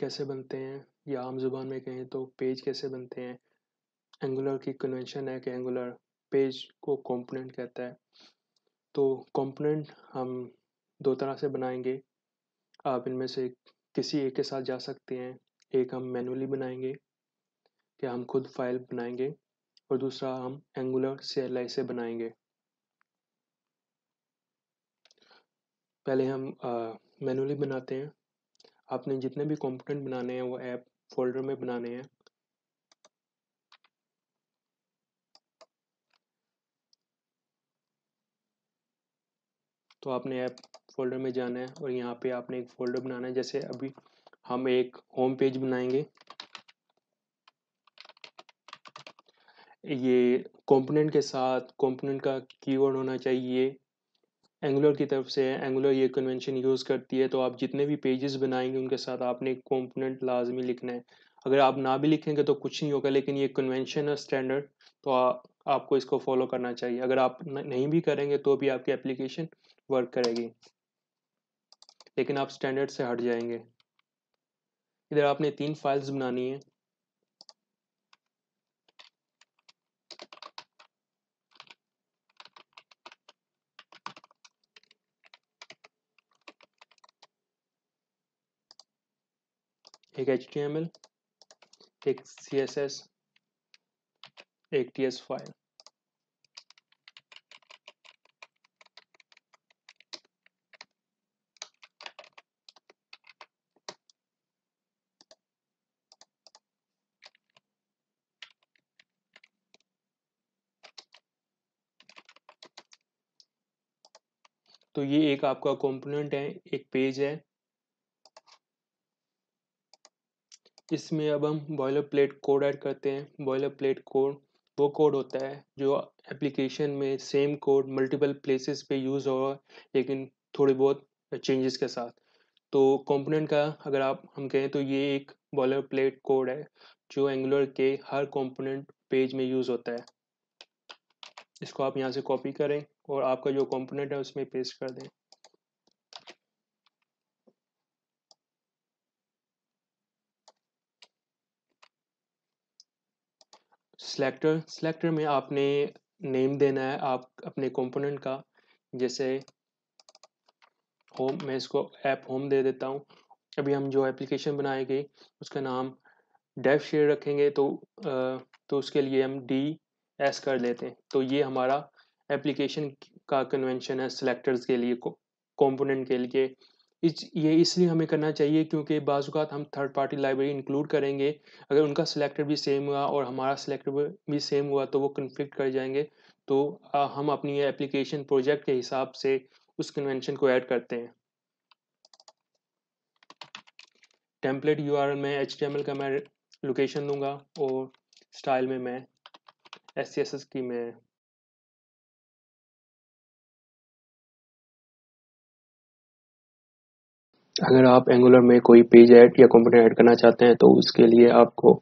कैसे बनते हैं या आम जुबान में कहें तो पेज कैसे बनते हैं एंगुलर की कन्वेंशन है कि एंगुलर पेज को कंपोनेंट कहता है तो कंपोनेंट हम दो तरह से बनाएंगे आप इनमें से किसी एक के साथ जा सकते हैं एक हम मैनुअली बनाएंगे कि हम खुद फाइल बनाएंगे और दूसरा हम एंगुलर सी से बनाएंगे पहले हम मैनुअली बनाते हैं आपने जितने भी कंपोनेंट बनाने हैं वो ऐप फोल्डर में बनाने हैं तो आपने ऐप फोल्डर में जाना है और यहाँ पे आपने एक फोल्डर बनाना है जैसे अभी हम एक होम पेज बनाएंगे ये कंपोनेंट के साथ कंपोनेंट का कीवर्ड होना चाहिए एंगुलर की तरफ से एंगुलर ये कन्वेंशन यूज़ करती है तो आप जितने भी पेजेस बनाएंगे उनके साथ आपने एक कॉम्पोनेंट लाजमी लिखना है अगर आप ना भी लिखेंगे तो कुछ नहीं होगा लेकिन ये कन्वेंशन है स्टैंडर्ड तो आ, आपको इसको फॉलो करना चाहिए अगर आप नहीं भी करेंगे तो भी आपकी एप्लीकेशन वर्क करेगी लेकिन आप स्टैंडर्ड से हट जाएंगे इधर आपने तीन फाइल्स बनानी है एक एच एक सी एस एस एक टी एस फाइल तो ये एक आपका कंपोनेंट है एक पेज है इसमें अब हम बॉयलर प्लेट कोड ऐड करते हैं बॉयलर प्लेट कोड वो कोड होता है जो एप्लीकेशन में सेम कोड मल्टीपल प्लेसेस पे यूज़ हो लेकिन थोड़ी बहुत चेंजेस के साथ तो कंपोनेंट का अगर आप हम कहें तो ये एक बॉयलर प्लेट कोड है जो एंगुलर के हर कंपोनेंट पेज में यूज़ होता है इसको आप यहाँ से कॉपी करें और आपका जो कंपोनेंट है उसमें पेस्ट कर दें सेलेक्टर सिलेक्टर में आपने नेम देना है आप अपने कंपोनेंट का जैसे होम मैं इसको ऐप होम दे देता हूँ अभी हम जो एप्लीकेशन बनाएंगे उसका नाम डेव शेयर रखेंगे तो तो उसके लिए हम डी एस कर लेते हैं तो ये हमारा एप्लीकेशन का कन्वेंशन है सेलेक्टर्स के लिए कंपोनेंट के लिए इस ये इसलिए हमें करना चाहिए क्योंकि बाज़ात हम थर्ड पार्टी लाइब्रेरी इंक्लूड करेंगे अगर उनका सिलेक्टर भी सेम हुआ और हमारा सिलेक्टर भी सेम हुआ तो वो कन्फ्लिक्ट कर जाएंगे तो आ, हम अपनी एप्लीकेशन प्रोजेक्ट के हिसाब से उस कन्वेंशन को ऐड करते हैं टेम्पलेट यू में एच का मैं लोकेशन दूँगा और स्टाइल में मैं एस की मैं अगर आप एंगुलर में कोई पेज ऐड या कंपोनेंट ऐड करना चाहते हैं तो उसके लिए आपको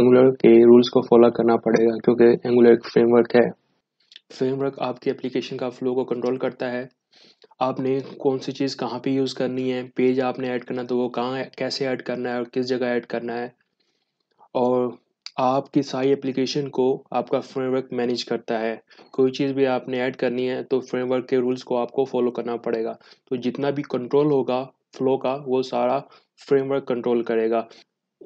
एंगुलर के रूल्स को फॉलो करना पड़ेगा क्योंकि एंगुलर एक फ्रेमवर्क है फ्रेमवर्क आपकी एप्लीकेशन का फ्लो को कंट्रोल करता है आपने कौन सी चीज़ कहाँ पे यूज़ करनी है पेज आपने ऐड करना तो वो कहाँ कैसे ऐड करना है और किस जगह ऐड करना है और आपकी सारी एप्लीकेशन को आपका फ्रेमवर्क मैनेज करता है कोई चीज़ भी आपने ऐड करनी है तो फ्रेमवर्क के रूल्स को आपको फॉलो करना पड़ेगा तो जितना भी कंट्रोल होगा फ्लो का वो सारा फ्रेमवर्क कंट्रोल करेगा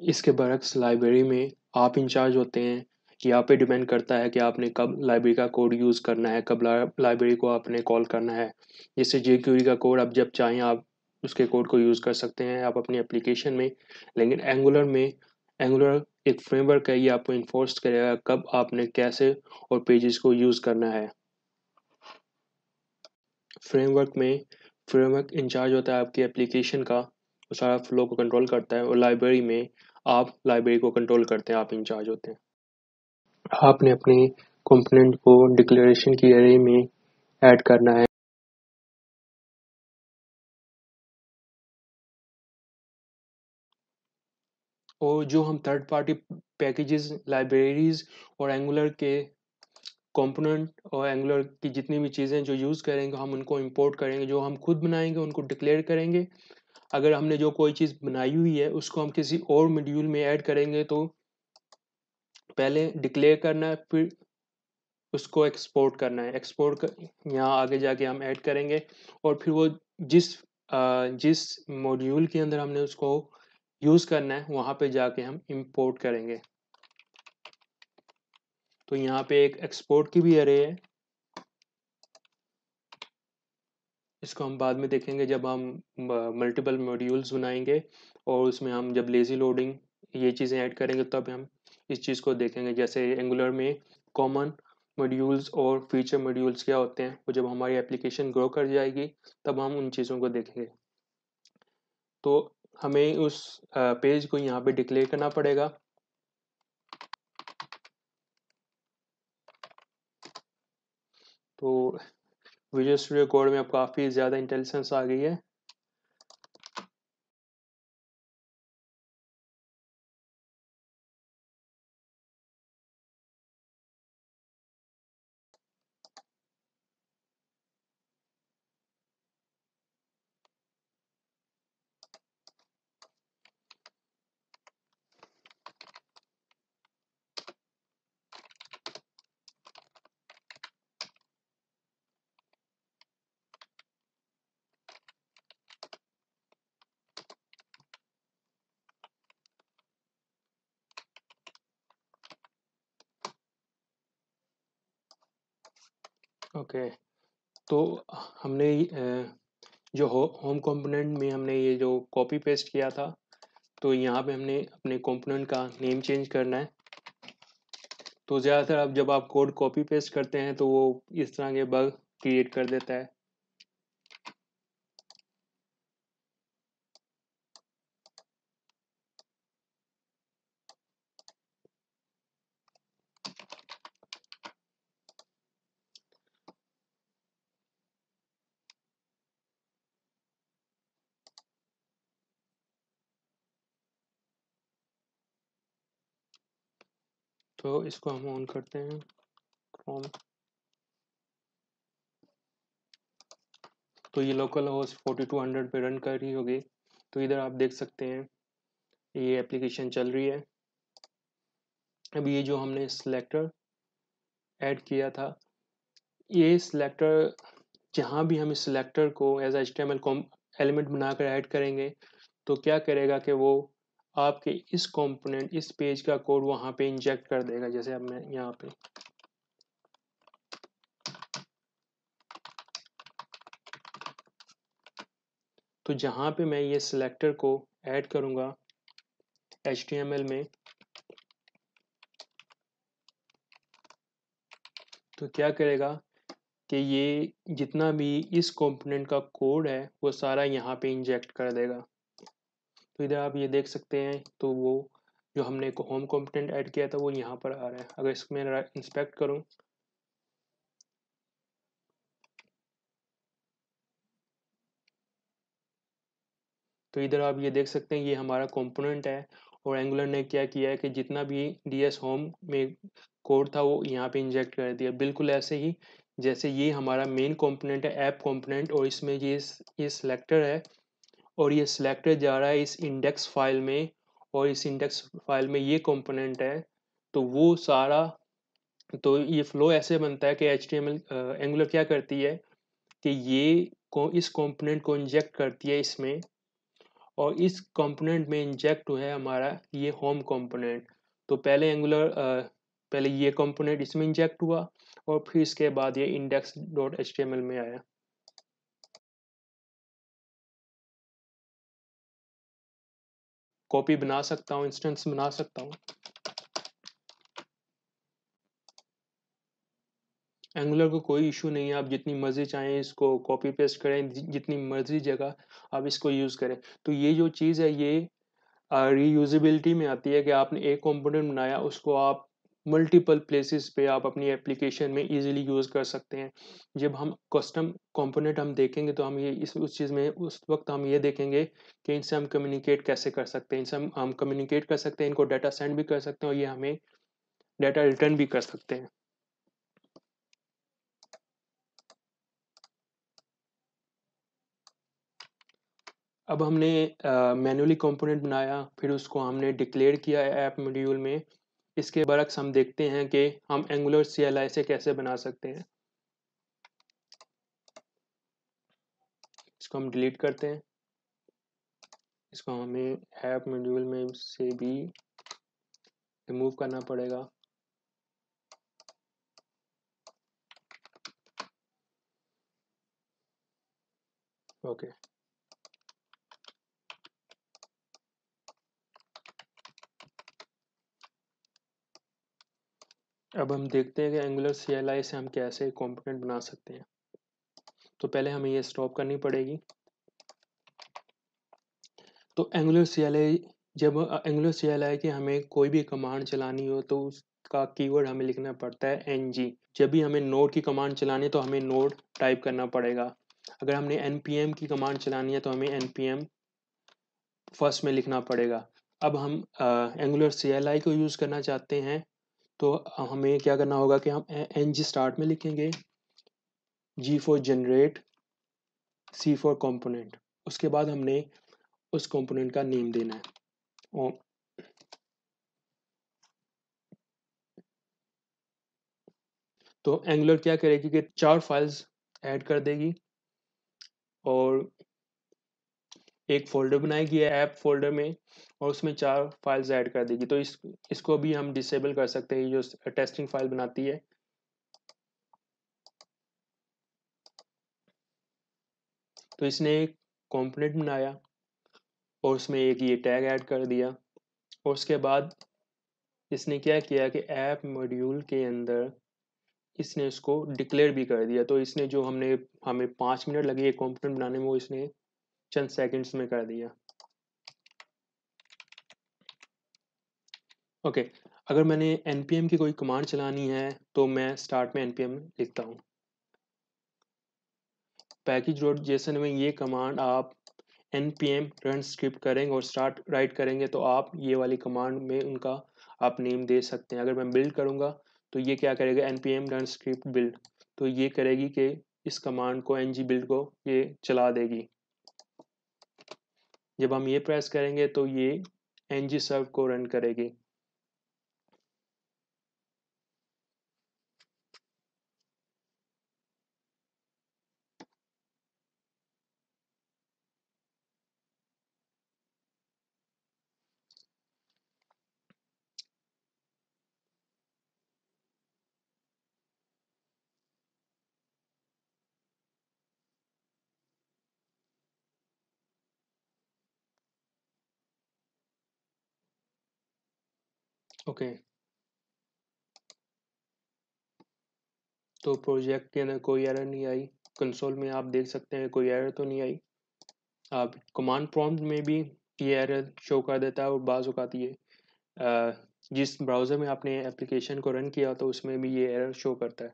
इसके बरक्स लाइब्रेरी में आप इंचार्ज होते हैं यहाँ पे डिपेंड करता है कि आपने कब लाइब्रेरी का कोड यूज़ करना है कब लाइब्रेरी को आपने कॉल करना है जैसे जे का कोड आप जब चाहें आप उसके कोड को यूज़ कर सकते हैं आप अपनी एप्लीकेशन में लेकिन एंगुलर में एंगुलर एक फ्रेमवर्क है ये आपको इन्फोर्स करेगा कब आपने कैसे और पेजेस को यूज़ करना है फ्रेमवर्क में फ्रेमवर्क इंचार्ज होता है आपकी एप्लीकेशन का वो सारा फ्लो को कंट्रोल करता है और लाइब्रेरी में आप लाइब्रेरी को कंट्रोल करते हैं आप इंचार्ज होते हैं आपने अपने कंपोनेंट को डिक्लेरेशन की एरे में ऐड करना है जो हम थर्ड पार्टी पैकेजेस लाइब्रेरीज और एंगुलर के कंपोनेंट और एंगुलर की जितनी भी चीज़ें जो यूज़ करेंगे हम उनको इंपोर्ट करेंगे जो हम खुद बनाएंगे उनको डिक्लेयर करेंगे अगर हमने जो कोई चीज़ बनाई हुई है उसको हम किसी और मॉड्यूल में ऐड करेंगे तो पहले डिक्लेयर करना है फिर उसको एक्सपोर्ट करना है एक्सपोर्ट कर यहाँ आगे जाके हम ऐड करेंगे और फिर वो जिस जिस मॉड्यूल के अंदर हमने उसको यूज़ करना है वहाँ पे जाके हम इंपोर्ट करेंगे तो यहाँ पे एक एक्सपोर्ट की भी अरे है इसको हम बाद में देखेंगे जब हम मल्टीपल मॉड्यूल्स बनाएंगे और उसमें हम जब लेज़ी लोडिंग ये चीज़ें ऐड करेंगे तब हम इस चीज़ को देखेंगे जैसे एंगुलर में कॉमन मॉड्यूल्स और फीचर मॉड्यूल्स क्या होते हैं वो जब हमारी एप्लीकेशन ग्रो कर जाएगी तब हम उन चीज़ों को देखेंगे तो हमें उस पेज को यहाँ पे डिक्लेयर करना पड़ेगा तो विजुअल स्टूडियो कोड में अब काफ़ी ज़्यादा इंटेलिजेंस आ गई है ओके तो हमने जो हो होम कंपोनेंट में हमने ये जो कॉपी पेस्ट किया था तो यहाँ पे हमने अपने कंपोनेंट का नेम चेंज करना है तो ज़्यादातर आप जब आप कोड कॉपी पेस्ट करते हैं तो वो इस तरह के बग क्रिएट कर देता है तो इसको हम ऑन करते हैं क्रोम तो ये लोकल होस्ट 4200 पे रन कर रही होगी तो इधर आप देख सकते हैं ये एप्लीकेशन चल रही है अब ये जो हमने सिलेक्टर ऐड किया था ये सिलेक्टर जहाँ भी हम इस सिलेक्टर को as H T M L element बनाकर ऐड करेंगे तो क्या करेगा कि वो आपके इस कंपोनेंट इस पेज का कोड वहां पे इंजेक्ट कर देगा जैसे अब मैं यहाँ पे तो जहां पे मैं ये सिलेक्टर को ऐड करूंगा एच में तो क्या करेगा कि ये जितना भी इस कंपोनेंट का कोड है वो सारा यहाँ पे इंजेक्ट कर देगा तो इधर आप ये देख सकते हैं तो वो जो हमने होम कॉम्पिटेंट ऐड किया था वो यहाँ पर आ रहा है अगर इसमें इंस्पेक्ट करूँ तो इधर आप ये देख सकते हैं ये हमारा कंपोनेंट है और एंगुलर ने क्या किया है कि जितना भी डीएस होम में कोड था वो यहाँ पे इंजेक्ट कर दिया बिल्कुल ऐसे ही जैसे ये हमारा मेन कंपोनेंट है ऐप कंपोनेंट और इसमें ये ये सिलेक्टर है और ये सिलेक्टेड जा रहा है इस इंडेक्स फाइल में और इस इंडेक्स फाइल में ये कंपोनेंट है तो वो सारा तो ये फ्लो ऐसे बनता है कि H T M L Angular क्या करती है कि ये को इस कंपोनेंट को इंजेक्ट करती है इसमें और इस कंपोनेंट में इंजेक्ट हुआ है हमारा ये होम कंपोनेंट तो पहले एंगुलर पहले ये कंपोनेंट इसमें इंजेक्ट हुआ और फिर इसके बाद ये index dot H M L में आया कॉपी बना सकता हूं इंस्टेंस बना सकता हूं एंगुलर को कोई इशू नहीं है आप जितनी मर्ज़ी चाहें इसको कॉपी पेस्ट करें जितनी मर्ज़ी जगह आप इसको यूज़ करें तो ये जो चीज़ है ये रीयूजेबिलिटी में आती है कि आपने एक कंपोनेंट बनाया उसको आप मल्टीपल प्लेसेस पे आप अपनी एप्लीकेशन में इजीली यूज़ कर सकते हैं जब हम कस्टम कंपोनेंट हम देखेंगे तो हम ये इस उस चीज़ में उस वक्त हम ये देखेंगे कि इनसे हम कम्युनिकेट कैसे कर सकते हैं इनसे हम हम कम्युनिकेट कर सकते हैं इनको डाटा सेंड भी कर सकते हैं और ये हमें डाटा रिटर्न भी कर सकते हैं अब हमने मैनुअली कंपोनेंट बनाया फिर उसको हमने डिक्लेयर किया ऐप मॉड्यूल में इसके बरक्स हम देखते हैं कि हम एंगुलर सी एल से कैसे बना सकते हैं इसको हम डिलीट करते हैं इसको हमें ऐप मॉड्यूल में से भी रिमूव करना पड़ेगा ओके okay. अब हम देखते हैं कि एंगुलर सी से हम कैसे कॉम्पोनेंट बना सकते हैं तो पहले हमें ये स्टॉप करनी पड़ेगी तो एंगुलर सी जब एंगुलर सी की हमें कोई भी कमांड चलानी हो तो उसका कीवर्ड हमें लिखना पड़ता है एन जी जब भी हमें नोड की कमांड चलानी है तो हमें नोड टाइप करना पड़ेगा अगर हमने एन पी एम की कमांड चलानी है तो हमें एन पी एम फर्स्ट में लिखना पड़ेगा अब हम एंगुलर सी को यूज़ करना चाहते हैं तो हमें क्या करना होगा कि हम एन जी स्टार्ट में लिखेंगे G four generate C four component उसके बाद हमने उस कॉम्पोनेंट का नेम देना है तो एंगुलर क्या करेगी कि चार फाइल्स ऐड कर देगी और एक फोल्डर बनाएगी ऐप फोल्डर में और उसमें चार फाइल्स ऐड कर देगी तो इस इसको भी हम डिसेबल कर सकते हैं जो टेस्टिंग फाइल बनाती है तो इसने एक कॉम्पोनेंट बनाया और उसमें एक ये टैग ऐड कर दिया और उसके बाद इसने क्या किया कि ऐप मॉड्यूल के अंदर इसने उसको डिक्लेयर भी कर दिया तो इसने जो हमने हमें पाँच मिनट लगे एक कॉम्पोनेंट बनाने में वो इसने चंद सेकंड्स में कर दिया ओके okay, अगर मैंने एन की कोई कमांड चलानी है तो मैं स्टार्ट में एन लिखता हूँ पैकेज रोड जैसे में ये कमांड आप N P M run script करेंगे और स्टार्ट राइट करेंगे तो आप ये वाली कमांड में उनका आप नेम दे सकते हैं अगर मैं बिल्ड करूँगा तो ये क्या करेगा N P M run script build तो ये करेगी कि इस कमांड को एन जी बिल्ड को ये चला देगी जब हम ये प्रेस करेंगे तो ये एन जी सर्व को रन करेगी ओके तो प्रोजेक्ट के अंदर कोई एरर नहीं आई कंसोल में आप देख सकते हैं कोई एरर तो नहीं आई आप कमांड प्रॉम्प्ट में भी ये एरर शो कर देता है और बाज़ अवत है जिस ब्राउज़र में आपने एप्लीकेशन को रन किया तो उसमें भी ये एरर शो करता है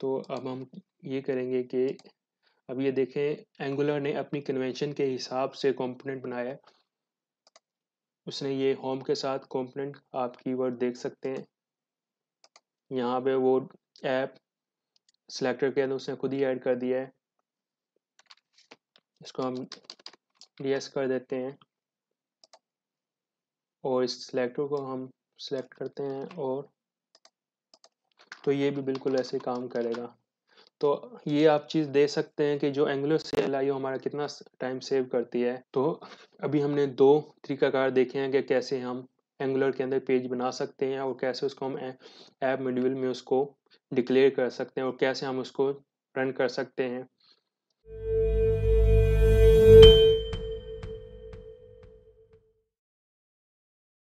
तो अब हम ये करेंगे कि अब ये देखें एंगुलर ने अपनी कन्वेंशन के हिसाब से कंपोनेंट बनाया है उसने ये होम के साथ कंपोनेंट आप कीवर्ड देख सकते हैं यहाँ पे वो ऐप सिलेक्टर के अंदर उसने खुद ही ऐड कर दिया है इसको हम डीएस कर देते हैं और इस सिलेक्टर को हम सिलेक्ट करते हैं और तो ये भी बिल्कुल ऐसे काम करेगा तो ये आप चीज़ दे सकते हैं कि जो एंगुलर सेल आई हमारा कितना टाइम सेव करती है तो अभी हमने दो तरीकाकार देखे हैं कि कैसे हम एंगुलर के अंदर पेज बना सकते हैं और कैसे उसको हम ऐप मॉड्यूल में उसको डिक्लेयर कर सकते हैं और कैसे हम उसको रन कर सकते हैं